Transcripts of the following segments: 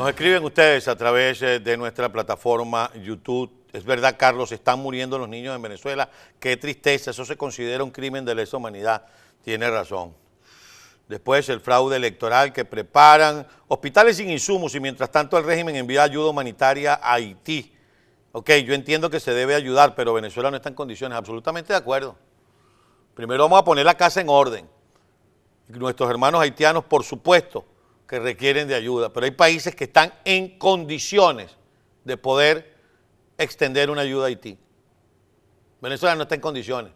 Nos escriben ustedes a través eh, de nuestra plataforma YouTube. Es verdad, Carlos, están muriendo los niños en Venezuela. Qué tristeza, eso se considera un crimen de lesa humanidad. Tiene razón. Después el fraude electoral que preparan, hospitales sin insumos y mientras tanto el régimen envía ayuda humanitaria a Haití. Ok, yo entiendo que se debe ayudar, pero Venezuela no está en condiciones, absolutamente de acuerdo. Primero vamos a poner la casa en orden. Nuestros hermanos haitianos, por supuesto, que requieren de ayuda, pero hay países que están en condiciones de poder extender una ayuda a Haití. Venezuela no está en condiciones.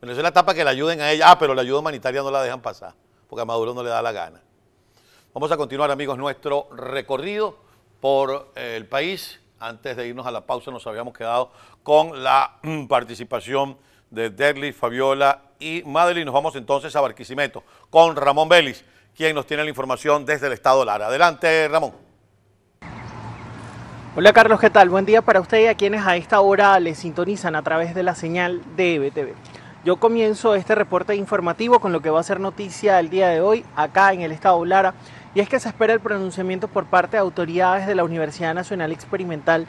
Venezuela está para que la ayuden a ella. Ah, pero la ayuda humanitaria no la dejan pasar, porque a Maduro no le da la gana. Vamos a continuar, amigos, nuestro recorrido por eh, el país. Antes de irnos a la pausa, nos habíamos quedado con la mm, participación de Derli, Fabiola y Madeline. Nos vamos entonces a Barquisimeto con Ramón Vélez quien nos tiene la información desde el Estado Lara. Adelante, Ramón. Hola Carlos, ¿qué tal? Buen día para usted y a quienes a esta hora le sintonizan a través de la señal de EBTV. Yo comienzo este reporte informativo con lo que va a ser noticia el día de hoy acá en el estado Lara y es que se espera el pronunciamiento por parte de autoridades de la Universidad Nacional Experimental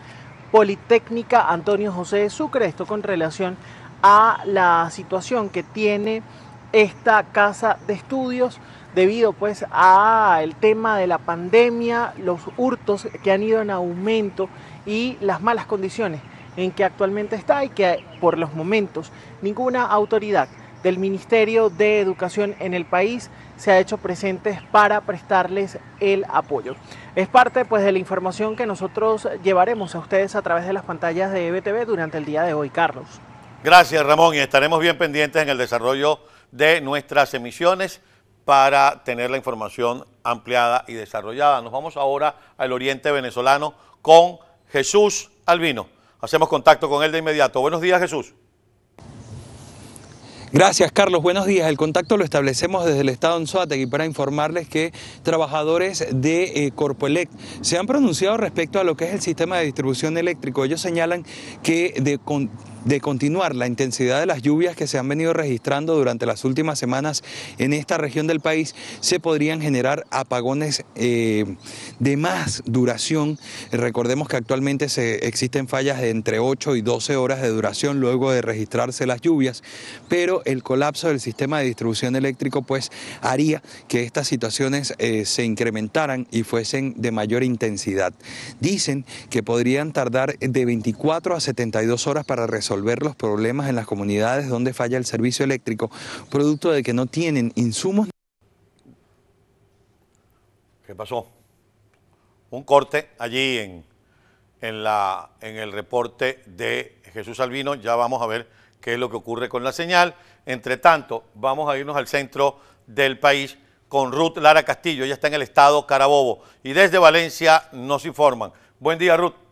Politécnica Antonio José de Sucre, esto con relación a la situación que tiene esta casa de estudios debido pues a el tema de la pandemia, los hurtos que han ido en aumento y las malas condiciones en que actualmente está y que por los momentos ninguna autoridad del Ministerio de Educación en el país se ha hecho presentes para prestarles el apoyo. Es parte pues de la información que nosotros llevaremos a ustedes a través de las pantallas de EBTV durante el día de hoy, Carlos. Gracias, Ramón, y estaremos bien pendientes en el desarrollo de nuestras emisiones para tener la información ampliada y desarrollada. Nos vamos ahora al oriente venezolano con Jesús Albino. Hacemos contacto con él de inmediato. Buenos días, Jesús. Gracias, Carlos. Buenos días. El contacto lo establecemos desde el Estado y para informarles que trabajadores de Corpoelect eh, Corpoelec se han pronunciado respecto a lo que es el sistema de distribución eléctrico. Ellos señalan que de de continuar la intensidad de las lluvias que se han venido registrando durante las últimas semanas en esta región del país, se podrían generar apagones eh, de más duración. Recordemos que actualmente se, existen fallas de entre 8 y 12 horas de duración luego de registrarse las lluvias, pero el colapso del sistema de distribución eléctrico pues haría que estas situaciones eh, se incrementaran y fuesen de mayor intensidad. Dicen que podrían tardar de 24 a 72 horas para resolver resolver los problemas en las comunidades donde falla el servicio eléctrico, producto de que no tienen insumos. ¿Qué pasó? Un corte allí en, en, la, en el reporte de Jesús Albino. Ya vamos a ver qué es lo que ocurre con la señal. Entre tanto, vamos a irnos al centro del país con Ruth Lara Castillo. Ella está en el estado Carabobo. Y desde Valencia nos informan. Buen día, Ruth.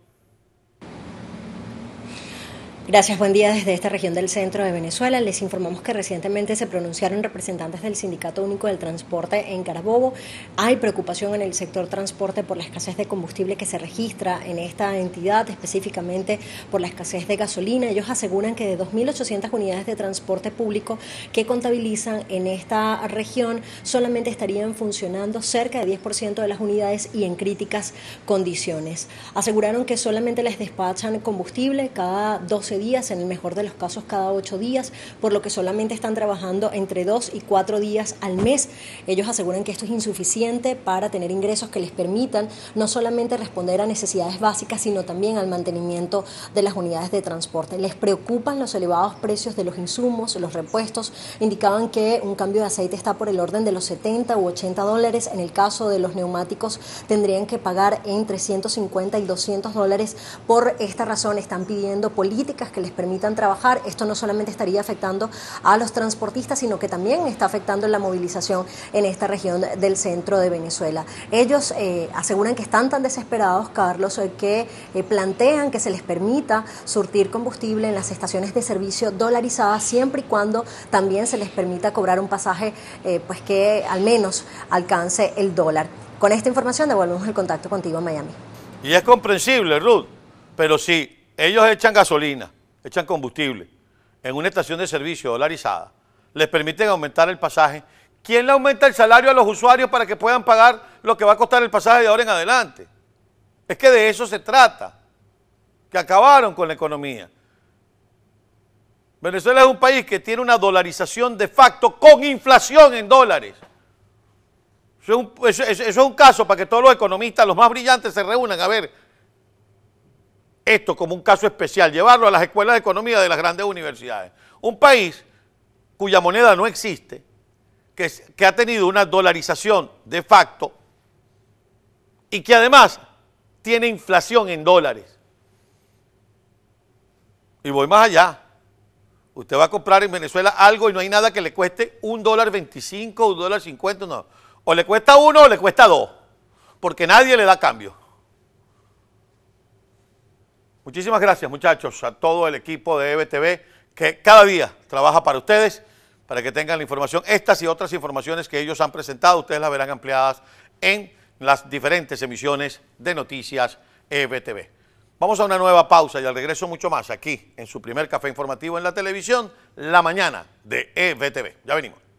Gracias, buen día desde esta región del centro de Venezuela. Les informamos que recientemente se pronunciaron representantes del Sindicato Único del Transporte en Carabobo. Hay preocupación en el sector transporte por la escasez de combustible que se registra en esta entidad, específicamente por la escasez de gasolina. Ellos aseguran que de 2.800 unidades de transporte público que contabilizan en esta región, solamente estarían funcionando cerca de 10% de las unidades y en críticas condiciones. Aseguraron que solamente les despachan combustible cada 12 días, en el mejor de los casos cada 8 días, por lo que solamente están trabajando entre 2 y 4 días al mes. Ellos aseguran que esto es insuficiente para tener ingresos que les permitan no solamente responder a necesidades básicas, sino también al mantenimiento de las unidades de transporte. Les preocupan los elevados precios de los insumos, los repuestos. Indicaban que un cambio de aceite está por el orden de los 70 u 80 dólares. En el caso de los neumáticos, tendrían que pagar entre 150 y 200 dólares. Por esta razón, están pidiendo políticas que les permitan trabajar. Esto no solamente estaría afectando a los transportistas, sino que también está afectando la movilización en esta región del centro de Venezuela. Ellos eh, aseguran que están tan desesperados, Carlos, eh, que eh, plantean que se les permita surtir combustible en las estaciones de servicio dolarizadas siempre y cuando también se les permita cobrar un pasaje pues que al menos alcance el dólar. Con esta información devolvemos el contacto contigo en Miami. Y es comprensible, Ruth, pero sí. Si ellos echan gasolina, echan combustible en una estación de servicio dolarizada, les permiten aumentar el pasaje. ¿Quién le aumenta el salario a los usuarios para que puedan pagar lo que va a costar el pasaje de ahora en adelante? Es que de eso se trata, que acabaron con la economía. Venezuela es un país que tiene una dolarización de facto con inflación en dólares. Eso es un, caso para que todos los economistas, los más brillantes, se reúnan a ver esto como un caso especial, llevarlo a las escuelas de economía de las grandes universidades. Un país cuya moneda no existe, que, ha tenido una dolarización de facto y que además tiene inflación en dólares. Y voy más allá. Usted va a comprar en Venezuela algo y no hay nada que le cueste un dólar 25, un dólar 50, O le cuesta uno o le cuesta dos, porque nadie le da cambio. Muchísimas gracias muchachos, a todo el equipo de EBTV que cada día trabaja para ustedes, para que tengan la información. Estas y otras informaciones que ellos han presentado, ustedes las verán ampliadas en las diferentes emisiones de Noticias EBTV. Vamos a una nueva pausa y al regreso mucho más aquí en su primer café informativo en la televisión, la mañana de EBTV. Ya venimos.